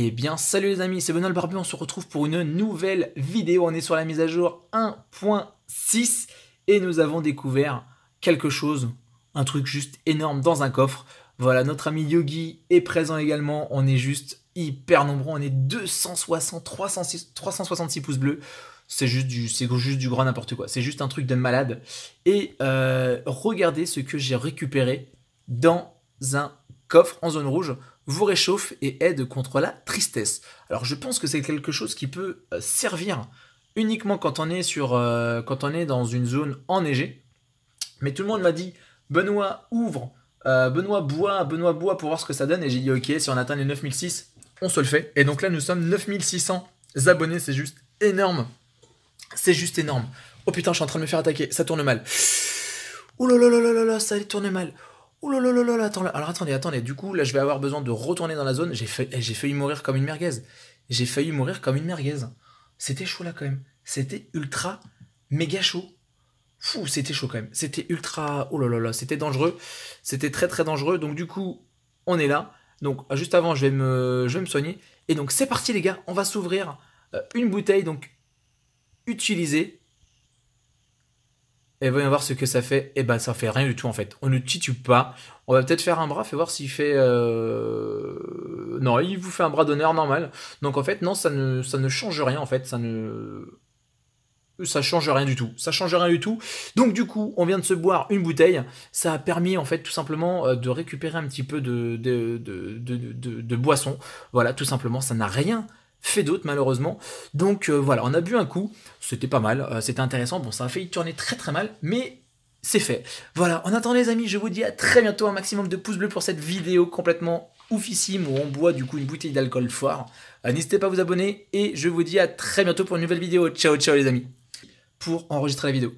Eh bien salut les amis, c'est Benoît le Barbu, on se retrouve pour une nouvelle vidéo, on est sur la mise à jour 1.6 et nous avons découvert quelque chose, un truc juste énorme dans un coffre. Voilà, notre ami Yogi est présent également, on est juste hyper nombreux, on est 260, 366 pouces bleus. C'est juste du, c'est juste du grand n'importe quoi, c'est juste un truc de malade. Et euh, regardez ce que j'ai récupéré dans un coffre en zone rouge vous réchauffe et aide contre la tristesse. Alors je pense que c'est quelque chose qui peut euh, servir uniquement quand on est sur euh, quand on est dans une zone enneigée. Mais tout le monde m'a dit Benoît ouvre, euh, Benoît bois, Benoît bois pour voir ce que ça donne et j'ai dit OK, si on atteint les 9006, on se le fait. Et donc là nous sommes 9600 abonnés, c'est juste énorme. C'est juste énorme. Oh putain, je suis en train de me faire attaquer, ça tourne mal. Ouh là là là là là, ça tourne mal. Oh là là là là, attends, alors attendez, attendez, du coup, là, je vais avoir besoin de retourner dans la zone. Eh, j'ai failli, mourir comme une merguez. J'ai failli mourir comme une merguez. C'était chaud là quand même. C'était ultra méga chaud. Fou, c'était chaud quand même. C'était ultra. Oh là là là, c'était dangereux. C'était très très dangereux. Donc du coup, on est là. Donc juste avant, je vais me, je vais me soigner. Et donc c'est parti les gars, on va s'ouvrir euh, une bouteille donc utilisée et voyons voir ce que ça fait. Et eh ben ça fait rien du tout en fait. On ne titube pas. On va peut-être faire un bras, fait voir s'il fait. Euh, non, il vous fait un bras d'honneur normal. Donc en fait, non, ça ne, ça ne change rien en fait. Ça ne. Ça change rien du tout. Ça change rien du tout. Donc du coup, on vient de se boire une bouteille. Ça a permis en fait tout simplement euh, de récupérer un petit peu de, de, de, de, de boisson. Voilà, tout simplement, ça n'a rien fait d'autres malheureusement. Donc euh, voilà, on a bu un coup, c'était pas mal, euh, c'était intéressant, bon ça a failli tourner très très mal, mais c'est fait. Voilà, en attendant les amis, je vous dis à très bientôt, un maximum de pouces bleus pour cette vidéo complètement oufissime où on boit du coup une bouteille d'alcool fort. Euh, n'hésitez pas à vous abonner et je vous dis à très bientôt pour une nouvelle vidéo. Ciao ciao les amis pour enregistrer la vidéo.